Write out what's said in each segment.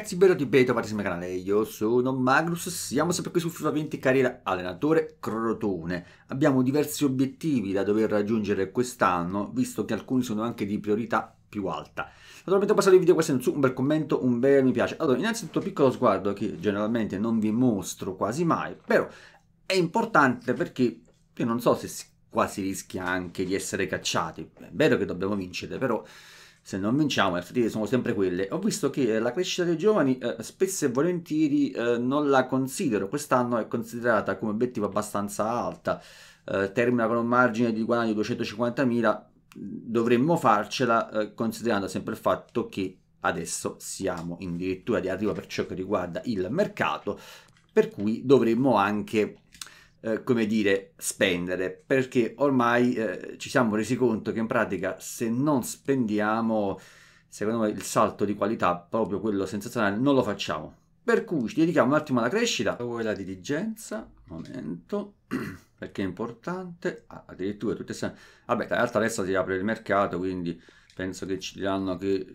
ragazzi, benvenuti in Beto, mio canale, io sono Magnus, siamo sempre qui su FIFA 20 Carriera Allenatore Crotone. Abbiamo diversi obiettivi da dover raggiungere quest'anno, visto che alcuni sono anche di priorità più alta. Naturalmente ho passato il video qua su un bel commento, un bel mi piace. Allora, innanzitutto piccolo sguardo che generalmente non vi mostro quasi mai, però è importante perché io non so se si, qua rischia anche di essere cacciati. È vero che dobbiamo vincere, però se non vinciamo, le fatiche sono sempre quelle. Ho visto che eh, la crescita dei giovani eh, spesso e volentieri eh, non la considero, quest'anno è considerata come obiettivo abbastanza alta, eh, termina con un margine di guadagno di 250.000, dovremmo farcela eh, considerando sempre il fatto che adesso siamo in dirittura di arrivo per ciò che riguarda il mercato, per cui dovremmo anche eh, come dire, spendere, perché ormai eh, ci siamo resi conto che in pratica se non spendiamo, secondo me il salto di qualità, proprio quello sensazionale, non lo facciamo. Per cui ci dedichiamo un attimo alla crescita, poi la dirigenza, momento, perché è importante, ah, addirittura tutte se... Vabbè, in realtà adesso si apre il mercato, quindi penso che ci diranno che...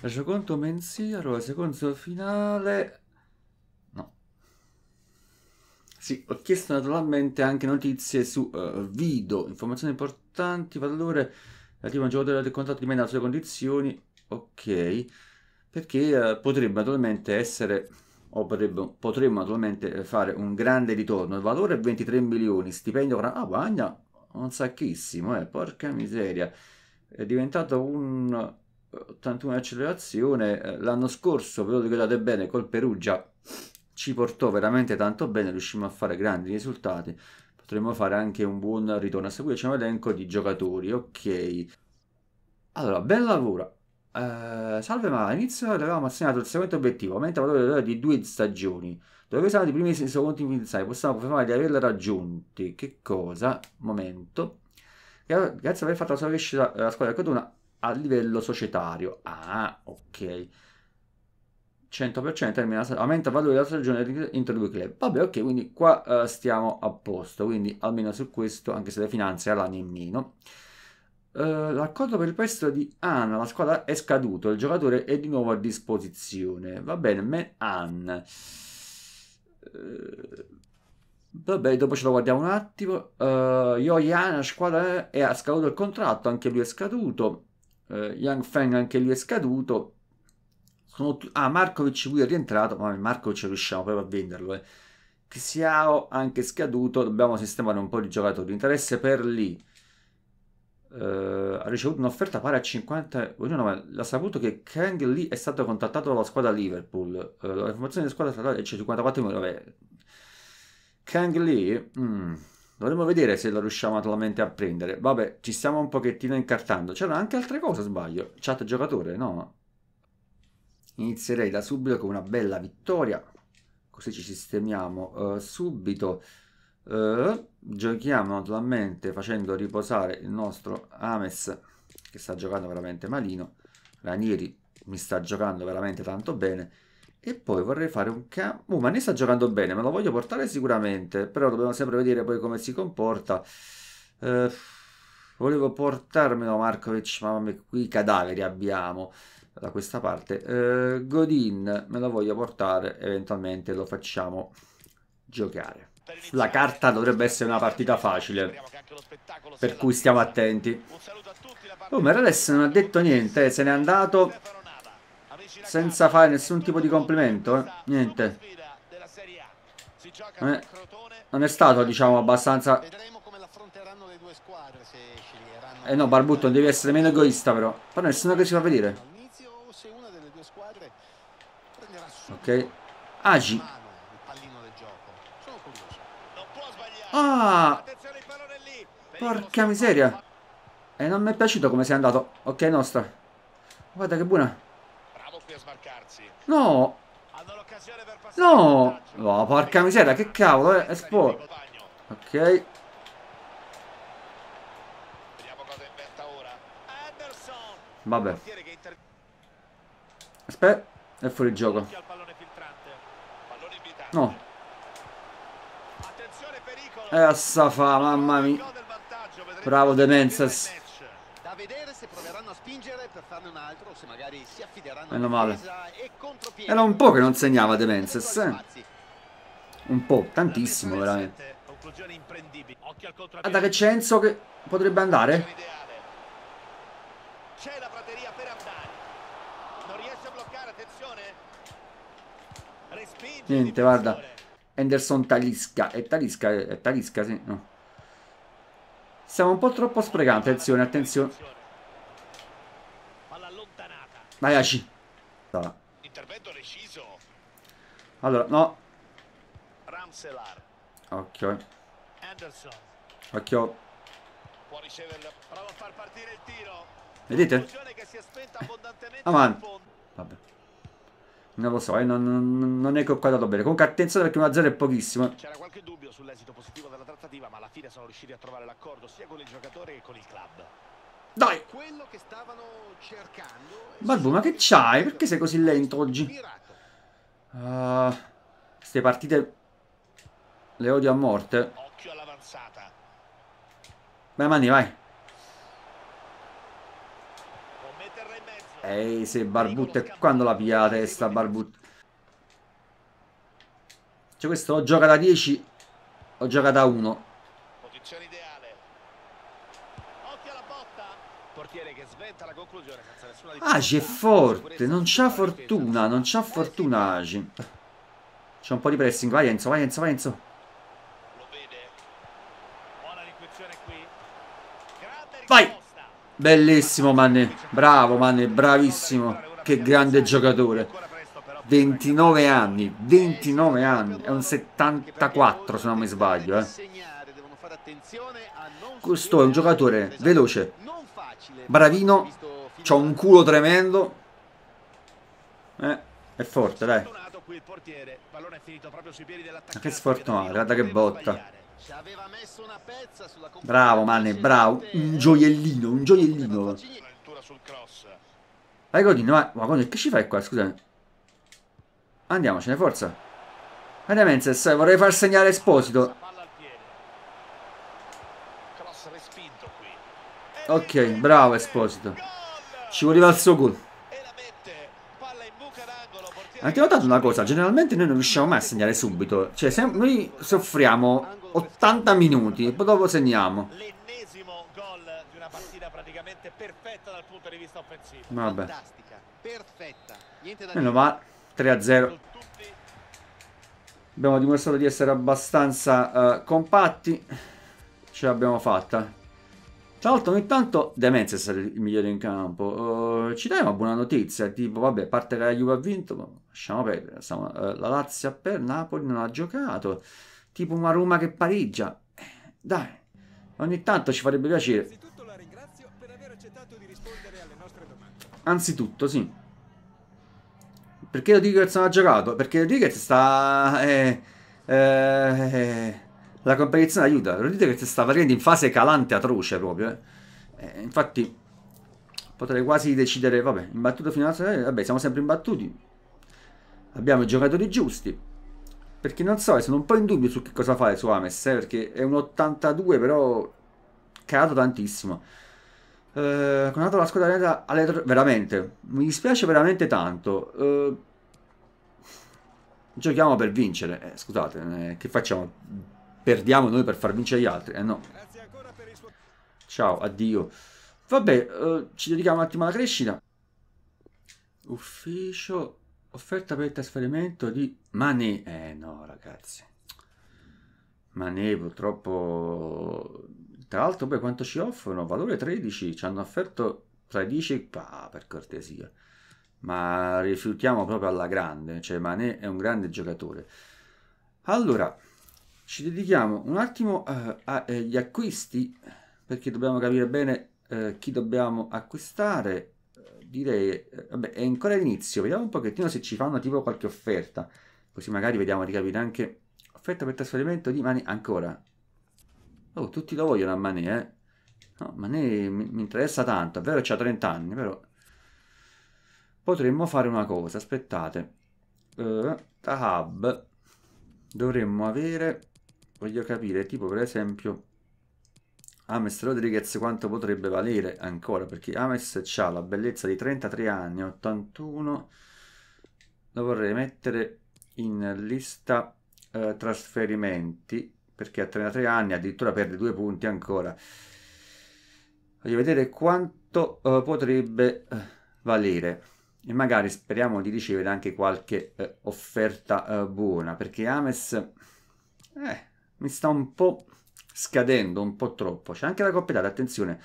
Resoconto mensile, allora, secondo finale, sì, ho chiesto naturalmente anche notizie su uh, Vido, informazioni importanti, valore relativo a un giocatore del contratto di meno alle sue condizioni, ok, perché uh, potrebbe naturalmente essere, o potrebbe, potremmo naturalmente fare un grande ritorno, il valore è 23 milioni, stipendio ah, guadagna ah, un sacchissimo, eh, porca miseria, è diventato un 81 accelerazione, eh, l'anno scorso, ve lo ricordate bene, col Perugia ci portò veramente tanto bene, riuscimmo a fare grandi risultati, potremmo fare anche un buon ritorno a seguire, c'è un elenco di giocatori, ok. Allora, bel lavoro. Eh, salve, ma all'inizio avevamo assegnato il seguente obiettivo, aumenta il valore di due stagioni. Dove siamo i primi e i secondi iniziali? Possiamo confermare di averla raggiunti. Che cosa? Momento. Grazie a aver fatto la sua crescita eh, la squadra di Coduna a livello societario. Ah, ok. 100% termina, aumenta il valore della stagione entro due club. Vabbè, ok, quindi qua uh, stiamo a posto, quindi almeno su questo, anche se le finanze alla nemmeno. Uh, eh, l'accordo per il prestito di Anna, la squadra è scaduto, il giocatore è di nuovo a disposizione. Va bene, Man Ann. Uh, eh, Vabbè, dopo ce lo guardiamo un attimo. Uh, Yo Yan, squadra è, è scaduto il contratto, anche lui è scaduto. Uh, Yang Feng, anche lui è scaduto. Sono t- ah, Markovic qui è rientrato, ma Markovic riusciamo proprio a venderlo. Eh. Xiao anche scaduto, dobbiamo sistemare un po' di giocatori. Interesse per lì. Uh, ha ricevuto un'offerta pari a 50 ognuno l'ha saputo che Kang lì è stato contattato dalla squadra Liverpool uh, la formazione della squadra è stata 54 milioni vabbè. Kang lì mm, dovremmo vedere se lo riusciamo naturalmente a prendere vabbè ci stiamo un pochettino incartando c'erano anche altre cose sbaglio chat giocatore no inizierei da subito con una bella vittoria così ci sistemiamo uh, subito uh, giochiamo naturalmente facendo riposare il nostro Ames che sta giocando veramente malino Ranieri mi sta giocando veramente tanto bene e poi vorrei fare un cambio. Uh, Mané sta giocando bene, me lo voglio portare sicuramente, però dobbiamo sempre vedere poi come si comporta. Uh, volevo portarmelo Markovic, mia qui i cadaveri abbiamo da questa parte eh, Godin me la voglio portare eventualmente lo facciamo giocare la carta dovrebbe essere una partita facile per cui stiamo attenti oh Merales non ha detto niente eh, se n'è andato senza fare nessun tipo di complimento eh. niente eh, non è stato diciamo abbastanza eh no Barbutto non devi essere meno egoista però però nessuno che si fa vedere Ok. Agi. Ah! Porca miseria. E eh, non mi è piaciuto come sei andato. Ok, nostra. Guarda che buona. No! No! No, porca miseria, che cavolo, eh? è sport. Ok. Vabbè. Aspetta, è fuori gioco. No. Attenzione pericolo. E eh, a fa, mamma mia. Bravo De Da vedere se proveranno a spingere per farne un altro se magari si affideranno Meno male. Era un po' che non segnava De eh. Un po', tantissimo veramente. Guarda che c'è Enzo che potrebbe andare. C'è la prateria per andare. Non riesce a bloccare, attenzione. Niente, guarda. Anderson Talisca. E Talisca, è Talisca, sì, no. Stiamo un po' troppo sprecati. attenzione, attenzione. Vai, Aci. Allora, no. Occhio. Eh. Occhio. Vedete? Aman. Eh. Vabbè. Non lo so, eh, non, non, non è che ho guardato bene. Comunque attenzione perché 1-0 è pochissimo. Eh. C'era qualche dubbio sull'esito positivo della trattativa, ma alla fine sono riusciti a trovare l'accordo sia con il giocatore che con il club. Dai! Quello che stavano cercando... Barbu, ma che c'hai? Perché sei così lento oggi? Uh, ah, queste partite le odio a morte. Occhio all'avanzata. Vai, Manni, vai. Ehi, se Barbut è quando la piglia la testa Barbut. Cioè questo o gioca da 10 o gioca da 1. Posizione ideale. Occhio alla botta. Portiere che sventa la conclusione senza nessuna Agi ah, è forte, non c'ha fortuna, non c'ha eh fortuna Agi. C'è un po' di pressing, vai Enzo, vai Enzo, vai Enzo. Bellissimo Manne, bravo Manne, bravissimo, che grande giocatore. 29 anni, 29 anni, è un 74 se non mi sbaglio. Eh. Questo è un giocatore veloce, bravino, c'ha un culo tremendo, eh, è forte dai. Ma che sfortunato, guarda che botta. Bravo Manne, bravo. Un gioiellino, un gioiellino. Vai Godin, ma, ma Godin, che ci fai qua? Scusami. Andiamocene, forza. Guarda Menses, vorrei far segnare Esposito. Ok, bravo Esposito. Ci voleva il suo gol. Avete notato una cosa? Generalmente noi non riusciamo mai a segnare subito. Cioè, noi soffriamo 80 minuti e poi dopo segniamo. L'ennesimo gol di una partita praticamente perfetta dal punto di vista offensivo. Vabbè. Fantastica, perfetta. Meno va 3-0. Abbiamo dimostrato di essere abbastanza uh, compatti. Ce l'abbiamo fatta. Tra l'altro ogni tanto De Menz è il migliore in campo. Uh, ci dai una buona notizia, tipo vabbè, a parte che la Juve ha vinto, ma lasciamo perdere, Siamo, uh, la Lazio per Napoli non ha giocato, tipo una Roma che pareggia. Eh, dai, ogni tanto ci farebbe piacere. Anzitutto, sì. Perché Rodriguez non ha giocato? Perché Rodriguez sta... Eh, eh, eh la competizione aiuta. Lo dite che sta variando in fase calante atroce proprio. Eh. Eh, infatti potrei quasi decidere, vabbè, imbattuto fino alla... Eh, vabbè, siamo sempre imbattuti. Abbiamo i giocatori giusti. Perché non so, sono un po' in dubbio su che cosa fare su Ames, eh, perché è un 82 però calato tantissimo. Eh, con la squadra nera alle... veramente, mi dispiace veramente tanto. Eh, giochiamo per vincere, eh, scusate, eh, che facciamo? perdiamo noi per far vincere gli altri. Eh no. Ciao, addio. Vabbè, eh, ci dedichiamo un attimo alla crescita. Ufficio, offerta per il trasferimento di Mané. Eh no, ragazzi. Mané purtroppo... Tra l'altro, beh, quanto ci offrono? Valore 13, ci hanno offerto 13, ah, per cortesia. Ma rifiutiamo proprio alla grande, cioè Mané è un grande giocatore. Allora, ci dedichiamo un attimo eh, agli eh, acquisti perché dobbiamo capire bene eh, chi dobbiamo acquistare eh, direi eh, vabbè è ancora inizio vediamo un pochettino se ci fanno tipo qualche offerta così magari vediamo di capire anche offerta per trasferimento di mani ancora oh tutti lo vogliono a Mané eh no, Mané mi, mi interessa tanto è vero che 30 anni però potremmo fare una cosa aspettate uh, Tahab dovremmo avere voglio capire, tipo per esempio, Ames Rodriguez quanto potrebbe valere ancora, perché Ames ha la bellezza di 33 anni, 81, lo vorrei mettere in lista eh, trasferimenti, perché a 33 anni addirittura perde due punti ancora. Voglio vedere quanto eh, potrebbe eh, valere e magari speriamo di ricevere anche qualche eh, offerta eh, buona, perché Ames... Eh, mi sta un po' scadendo, un po' troppo. C'è anche la Coppa Italia, attenzione.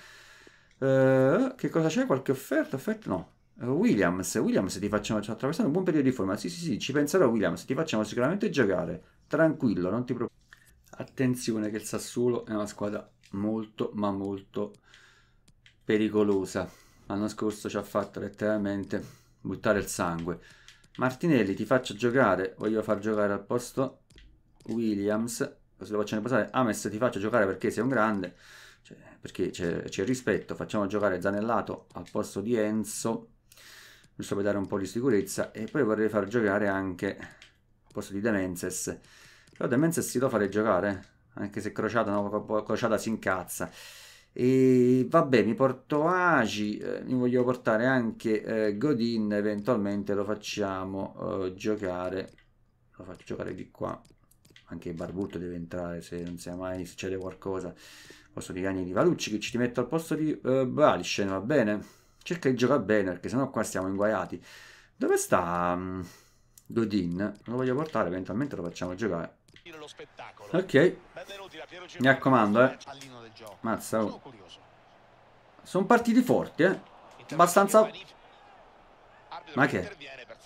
Uh, che cosa c'è? Qualche offerta? Offerta? No. Eh, Williams, Williams ti facciamo attraversare un buon periodo di forma. Sì, sì, sì, ci penserò Williams, ti facciamo sicuramente giocare. Tranquillo, non ti preoccupare. Attenzione che il Sassuolo è una squadra molto, ma molto pericolosa. L'anno scorso ci ha fatto letteralmente buttare il sangue. Martinelli, ti faccio giocare, voglio far giocare al posto Williams se lo facciano passare, Ames ti faccio giocare perché sei un grande, cioè, perché c'è, c'è rispetto, facciamo giocare Zanellato al posto di Enzo, giusto per dare un po' di sicurezza, e poi vorrei far giocare anche al posto di Demenses, però Demenses si lo farei giocare, eh? anche se Crociata, no, crociata si incazza. E vabbè, mi porto Agi, eh, mi voglio portare anche eh, Godin, eventualmente lo facciamo eh, giocare, lo faccio giocare di qua, anche il Barbuto deve entrare se non sia mai succede qualcosa posso di cani di Valucci che ci ti metto al posto di uh, eh, Balshen, va bene? cerca di giocare bene perché sennò qua siamo inguaiati dove sta um, Godin? non lo voglio portare eventualmente lo facciamo giocare ok mi raccomando eh mazza oh. sono partiti forti eh abbastanza ma che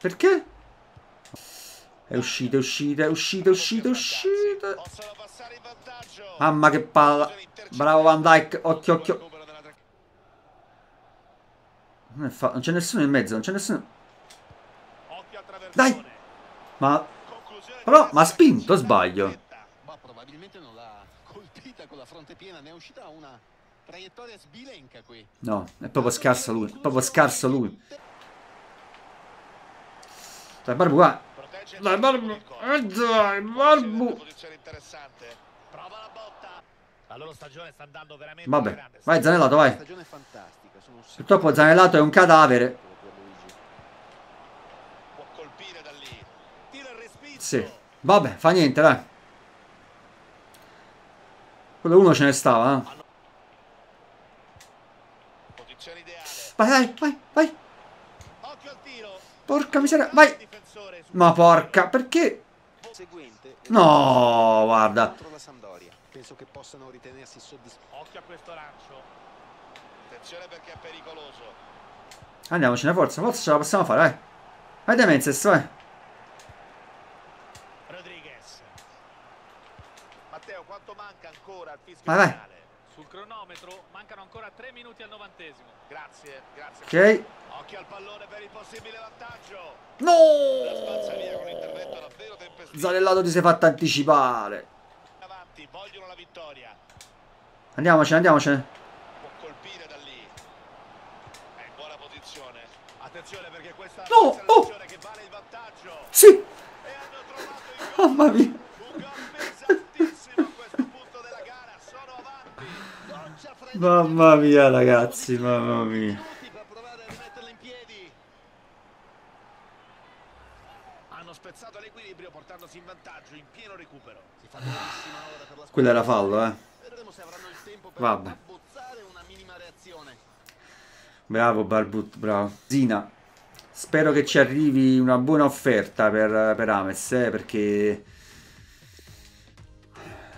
Perché? È uscita, è uscita, è uscita, è uscita, è uscita. Mamma ah, che palla. Bravo Van Dyke, occhio, occhio. Non, non c'è nessuno in mezzo, non c'è nessuno. Dai! Ma... Però, ma ha spinto, sbaglio. Ma probabilmente non l'ha colpita con la fronte piena, ne è uscita una traiettoria sbilenca qui. No, è proprio scarso lui, è proprio scarso lui. Dai, Barbu, va. Dai, Barbu. Eh, dai, Barbu. Vabbè, vai Zanellato, vai. Purtroppo Zanellato è un cadavere. Sì, vabbè, fa niente, dai. Quello uno ce ne stava, eh. Vai, vai, vai, vai. Porca miseria, vai. Ma porca, perché? Eh, no, guarda. Penso che possano ritenersi soddisfatti. Occhio a questo lancio. Attenzione perché è pericoloso. Andiamocene, forza, forza ce la possiamo fare, vai. Vai Demenzes, vai. Rodriguez. Matteo, quanto manca ancora al fischio vai, vai sul cronometro mancano ancora 3 minuti al novantesimo grazie grazie ok occhio al pallone per il possibile vantaggio no Zanellato ti sei fatto anticipare avanti vogliono la vittoria andiamocene andiamocene può colpire da lì è in buona posizione attenzione perché questa no oh. che vale il vantaggio sì mamma mia Mamma mia ragazzi, mamma mia. Hanno spezzato l'equilibrio portandosi in vantaggio in pieno recupero. Si fa per la Quello era fallo, eh. se avranno il tempo per Vabbè. una minima reazione. Bravo Barbut, bravo. Zina, spero che ci arrivi una buona offerta per, per Ames, eh, perché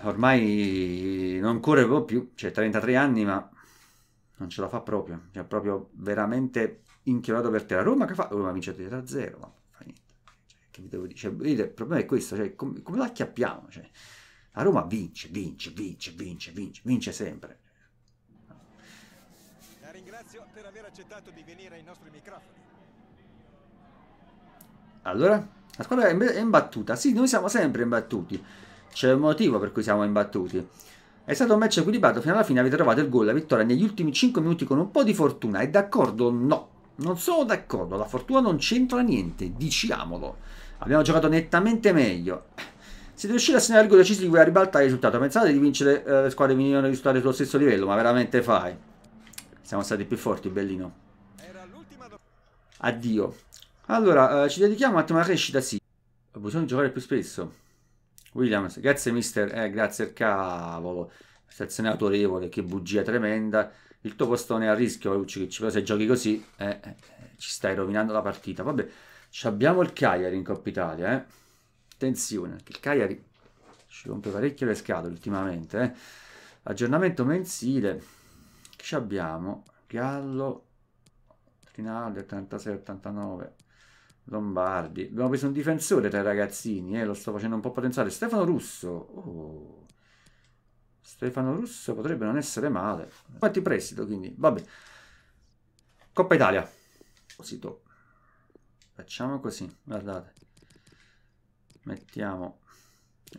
ormai non corre proprio più, cioè 33 anni ma non ce la fa proprio, cioè proprio veramente inchiodato per terra. Roma che fa? Roma vince 3-0, ma fa niente, cioè, che vi devo dire? Cioè, il problema è questo, cioè, com come la chiappiamo? Cioè, la Roma vince, vince, vince, vince, vince, vince sempre. La ringrazio per aver accettato di venire ai nostri microfoni. Allora, la squadra è imbattuta, sì, noi siamo sempre imbattuti c'è un motivo per cui siamo imbattuti. È stato un match equilibrato fino alla fine, avete trovato il gol, la vittoria negli ultimi 5 minuti con un po' di fortuna. È d'accordo? No. Non sono d'accordo, la fortuna non c'entra niente, diciamolo. Abbiamo giocato nettamente meglio. Se riuscite a segnare il gol decisivo e a ribaltare il risultato, pensate di vincere eh, le squadre venivano risultati sullo stesso livello, ma veramente fai. Siamo stati più forti, bellino. Addio. Allora, eh, ci dedichiamo un attimo alla crescita, sì. Bisogna giocare più spesso. Williams, grazie mister, eh, grazie cavolo, stazione autorevole, che bugia tremenda, il tuo postone è a rischio Lucic, però se giochi così eh, eh, ci stai rovinando la partita, vabbè, abbiamo il Cagliari in Coppa Italia, eh. attenzione, il Cagliari ci rompe parecchio le scatole ultimamente, eh. aggiornamento mensile, ci abbiamo? Gallo, Trinale, 86-89, Lombardi. Abbiamo preso un difensore tra i ragazzini, eh, lo sto facendo un po' potenziale. Stefano Russo. Oh. Stefano Russo potrebbe non essere male. Fatti prestito, quindi. Vabbè. Coppa Italia. Posito. Facciamo così, guardate. Mettiamo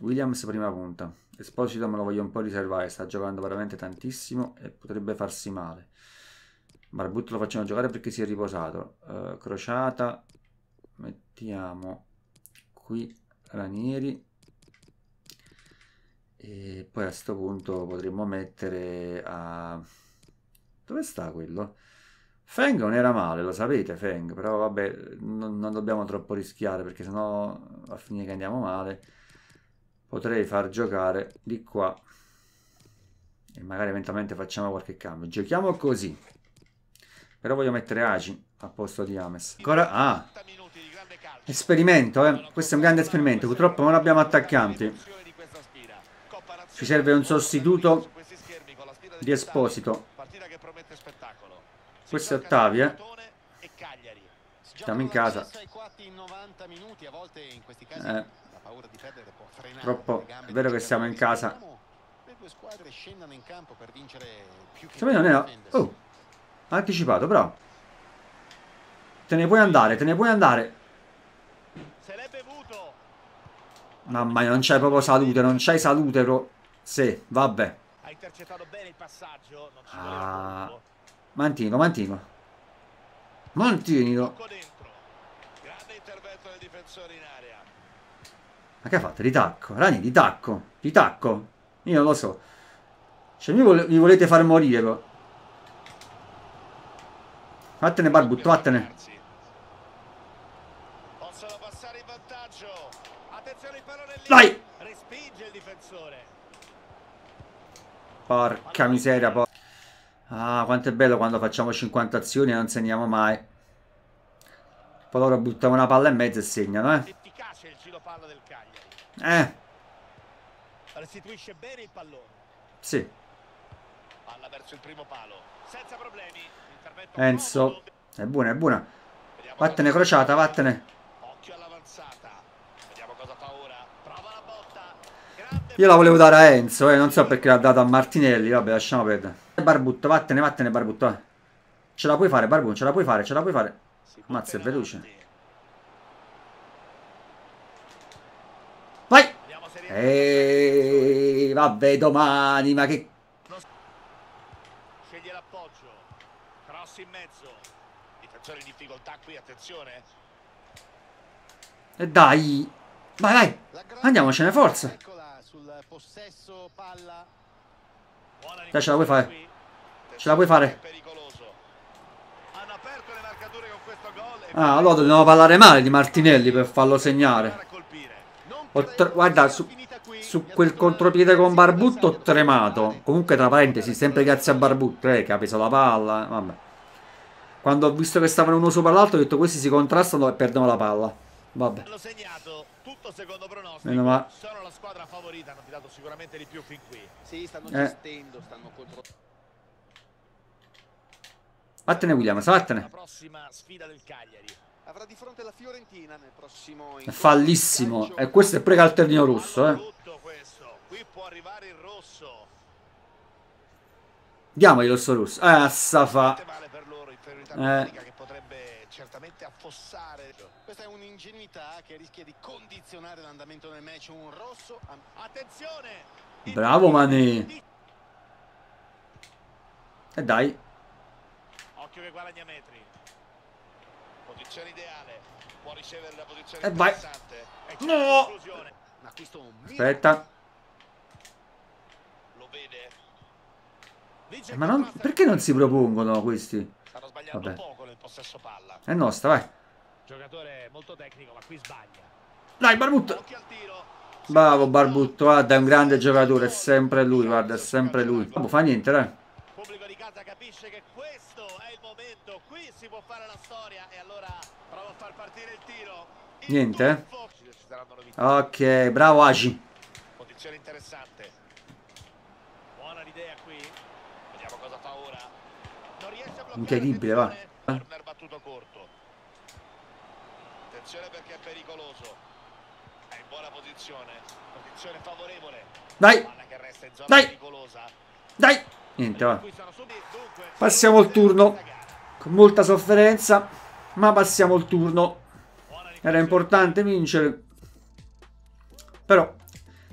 Williams prima punta. Esposito me lo voglio un po' riservare, sta giocando veramente tantissimo e potrebbe farsi male. Barbut lo facciamo giocare perché si è riposato. Uh, crociata, mettiamo qui Ranieri e poi a questo punto potremmo mettere a... dove sta quello? Feng non era male, lo sapete Feng, però vabbè, non, non dobbiamo troppo rischiare perché sennò a fine che andiamo male potrei far giocare di qua e magari eventualmente facciamo qualche cambio. Giochiamo così, però voglio mettere Aci al posto di Ames. Ancora... Ah! Esperimento, eh. Questo è un grande esperimento. Purtroppo non abbiamo attaccanti. Ci serve un sostituto di Esposito. Questo è Ottavi, eh. Siamo in casa. Eh. Troppo. È vero che siamo in casa. Secondo me non è... Oh! Anticipato, però. Te ne puoi andare, te ne puoi andare. Mamma mia, non c'è proprio salute, non c'hai salute. Ro... Sì, vabbè. Ha intercettato bene il passaggio, non ci ah. Mantino, Mantino. Mantino. Grande intervento del difensore in area. Ma che ha fatto? Ritacco. Rani, ritacco. Ritacco. Io non lo so. Cioè, mi, vol mi volete far morire, però. Vattene, Barbutto, vattene. Dai! Porca miseria, porca. Ah, quanto è bello quando facciamo 50 azioni e non segniamo mai. Poi loro buttano una palla e mezzo e segnano, eh. Eh. Restituisce bene il pallone. Sì. Palla verso il primo palo. Senza problemi. Enzo. È buona, è buona. Vattene crociata, vattene. Occhio alla Io la volevo dare a Enzo, eh, non so perché l'ha data a Martinelli, vabbè, lasciamo perdere. Barbutto, vattene, vattene, Barbutto. Eh. Ce la puoi fare, Barbun, ce la puoi fare, ce la puoi fare. Mazza, è veloce. Vai! Eeeh, vabbè, domani, ma che... Scegli l'appoggio. Cross in mezzo. Difensore in difficoltà qui, attenzione. E dai! Vai, vai. Andiamocene, forza. Dai, ce la puoi fare. Ce la puoi fare. Ah, allora dobbiamo parlare male di Martinelli per farlo segnare. guarda, su, su quel contropiede con Barbutto ho tremato. Comunque, tra parentesi, sempre grazie a Barbutto, eh, che ha preso la palla. Eh, vabbè. Quando ho visto che stavano uno sopra l'altro, ho detto questi si contrastano e perdono la palla. Vabbè. L'ho segnato sotto secondo pronostico. Meno ma... Sono la squadra favorita, hanno tirato sicuramente di più fin qui. Sì, stanno eh. gestendo, stanno controllando. Vattene Williams, vattene. La prossima sfida del Cagliari. Avrà di fronte la Fiorentina nel prossimo È fallissimo. E eh, questo è precalterino rosso, eh. Qui può arrivare il rosso. Diamogli l'osso rosso. Eh, Safa. eh. che potrebbe certamente affossare. Questa è un'ingenuità che rischia di condizionare l'andamento del match. Un rosso. Attenzione! Bravo Mane! E dai. Occhio che guadagna metri. Posizione ideale. Può ricevere la posizione e vai. No! Aspetta. Lo vede. Eh, ma non, perché non si propongono questi? Stanno sbagliando Vabbè. poco nel possesso palla. È nostra, vai. Giocatore molto tecnico, ma qui sbaglia. Dai, Barbutto. Bravo Barbutto, guarda, è un grande giocatore, è sempre lui, guarda, è sempre lui. Non fa niente, dai. Pubblico di casa capisce che questo è il momento, qui si può fare la storia e allora prova a far partire il tiro. Niente? Eh? Ok, bravo Agi. Posizione interessante. Incredibile, va. Corner battuto corto. Attenzione perché è pericoloso. È in buona posizione. Posizione favorevole. Dai. Dai. Dai. Niente, va. Passiamo il turno. Con molta sofferenza, ma passiamo il turno. Era importante vincere. Però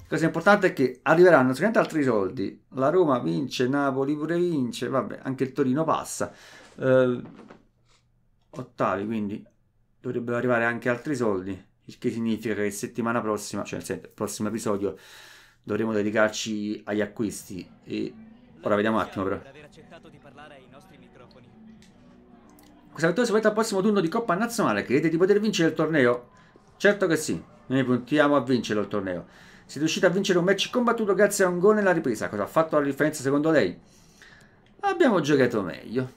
cosa importante è che arriveranno sicuramente altri soldi. La Roma vince, Napoli pure vince, vabbè, anche il Torino passa. Eh, ottavi, quindi dovrebbero arrivare anche altri soldi, il che significa che settimana prossima, cioè il prossimo episodio, dovremo dedicarci agli acquisti. E ora vediamo un attimo però. Questa vittoria si porta al prossimo turno di Coppa Nazionale. Credete di poter vincere il torneo? Certo che sì, noi puntiamo a vincere il torneo. Siete riuscita a vincere un match combattuto grazie a un gol nella ripresa. Cosa ha fatto la differenza secondo lei? Abbiamo giocato meglio.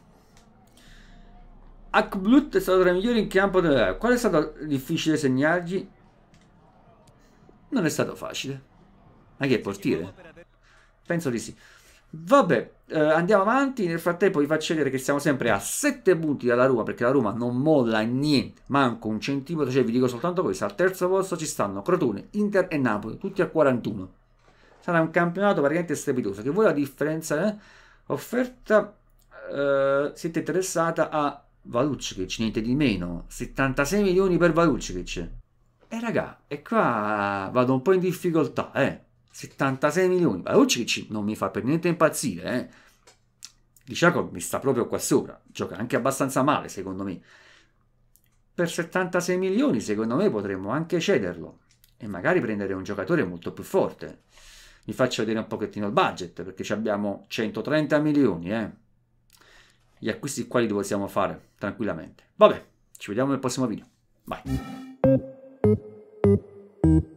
Akblut è stato tra i migliori in campo della... Qual è stato difficile segnargli? Non è stato facile. Ma che portiere? Penso di sì. Vabbè, eh, andiamo avanti. Nel frattempo vi faccio vedere che siamo sempre a 7 punti dalla Roma, perché la Roma non molla niente, manco un centimetro, cioè vi dico soltanto questo. Al terzo posto ci stanno Crotone, Inter e Napoli, tutti a 41. Sarà un campionato praticamente strepitoso. Che voi la differenza eh? offerta eh, siete interessata a Valucic, niente di meno, 76 milioni per Valucic. E eh, raga, e qua vado un po' in difficoltà, eh. 76 milioni. Lucic non mi fa per niente impazzire, eh. Diciaco mi sta proprio qua sopra, gioca anche abbastanza male secondo me. Per 76 milioni secondo me potremmo anche cederlo e magari prendere un giocatore molto più forte. Vi faccio vedere un pochettino il budget perché abbiamo 130 milioni, eh. Gli acquisti quali li possiamo fare tranquillamente. Vabbè, ci vediamo nel prossimo video. Bye.